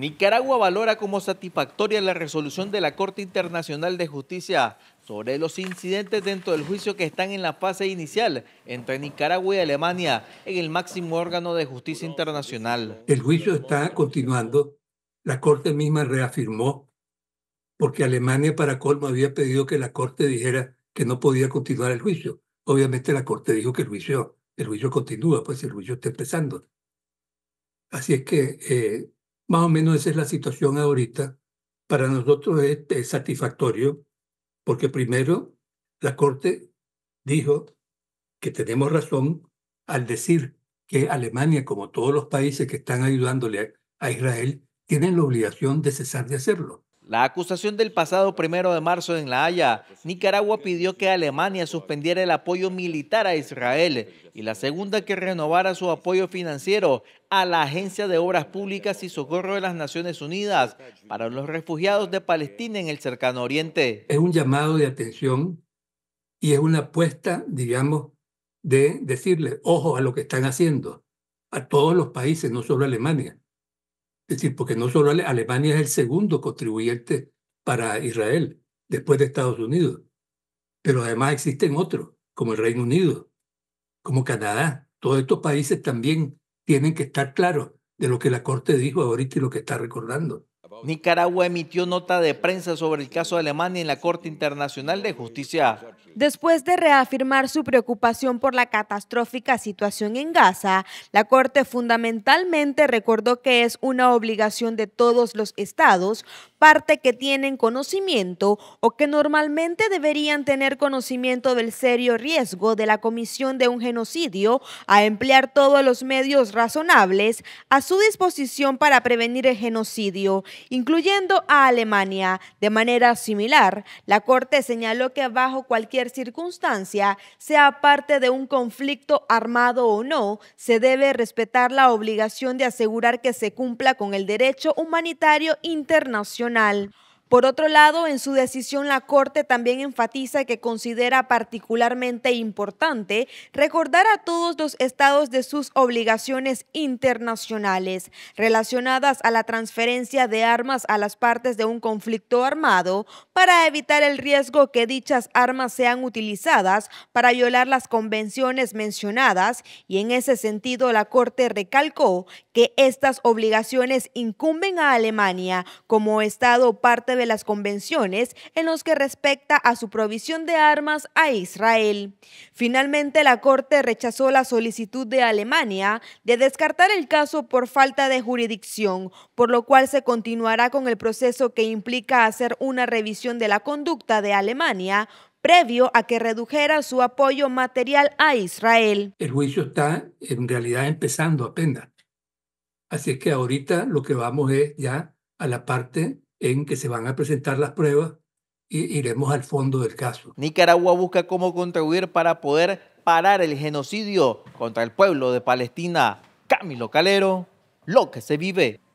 Nicaragua valora como satisfactoria la resolución de la Corte Internacional de Justicia sobre los incidentes dentro del juicio que están en la fase inicial entre Nicaragua y Alemania en el máximo órgano de justicia internacional. El juicio está continuando. La Corte misma reafirmó, porque Alemania para colmo había pedido que la Corte dijera que no podía continuar el juicio. Obviamente la Corte dijo que el juicio, el juicio continúa, pues el juicio está empezando. Así es que eh, más o menos esa es la situación ahorita. Para nosotros es, satisfactorio porque primero la Corte dijo que tenemos razón al decir que Alemania, como todos los países que están ayudándole a Israel, tienen la obligación de cesar de hacerlo. La acusación del pasado primero de marzo en La Haya, Nicaragua pidió que Alemania suspendiera el apoyo militar a Israel y la segunda que renovara su apoyo financiero a la Agencia de Obras Públicas y Socorro de las Naciones Unidas para los refugiados de Palestina en el cercano oriente. Es un llamado de atención y es una apuesta, digamos, de decirle, ojo a lo que están haciendo, a todos los países, no solo Alemania. Es decir, porque no solo Alemania es el segundo contribuyente para Israel, después de Estados Unidos, pero además existen otros, como el Reino Unido, como Canadá. Todos estos países también tienen que estar claros de lo que la Corte dijo ahorita y lo que está recordando. Nicaragua emitió nota de prensa sobre el caso de Alemania en la Corte Internacional de Justicia. Después de reafirmar su preocupación por la catastrófica situación en Gaza, la Corte fundamentalmente recordó que es una obligación de todos los estados parte que tienen conocimiento o que normalmente deberían tener conocimiento del serio riesgo de la comisión de un genocidio a emplear todos los medios razonables a su disposición para prevenir el genocidio, incluyendo a Alemania. De manera similar, la Corte señaló que bajo cualquier circunstancia, sea parte de un conflicto armado o no, se debe respetar la obligación de asegurar que se cumpla con el derecho humanitario internacional emocional. Por otro lado, en su decisión la Corte también enfatiza que considera particularmente importante recordar a todos los estados de sus obligaciones internacionales relacionadas a la transferencia de armas a las partes de un conflicto armado para evitar el riesgo que dichas armas sean utilizadas para violar las convenciones mencionadas y en ese sentido la Corte recalcó que estas obligaciones incumben a Alemania como Estado parte de las convenciones en los que respecta a su provisión de armas a Israel. Finalmente, la Corte rechazó la solicitud de Alemania de descartar el caso por falta de jurisdicción, por lo cual se continuará con el proceso que implica hacer una revisión de la conducta de Alemania previo a que redujera su apoyo material a Israel. El juicio está en realidad empezando apenas. Así que ahorita lo que vamos es ya a la parte en que se van a presentar las pruebas y iremos al fondo del caso. Nicaragua busca cómo contribuir para poder parar el genocidio contra el pueblo de Palestina. Camilo Calero, lo que se vive.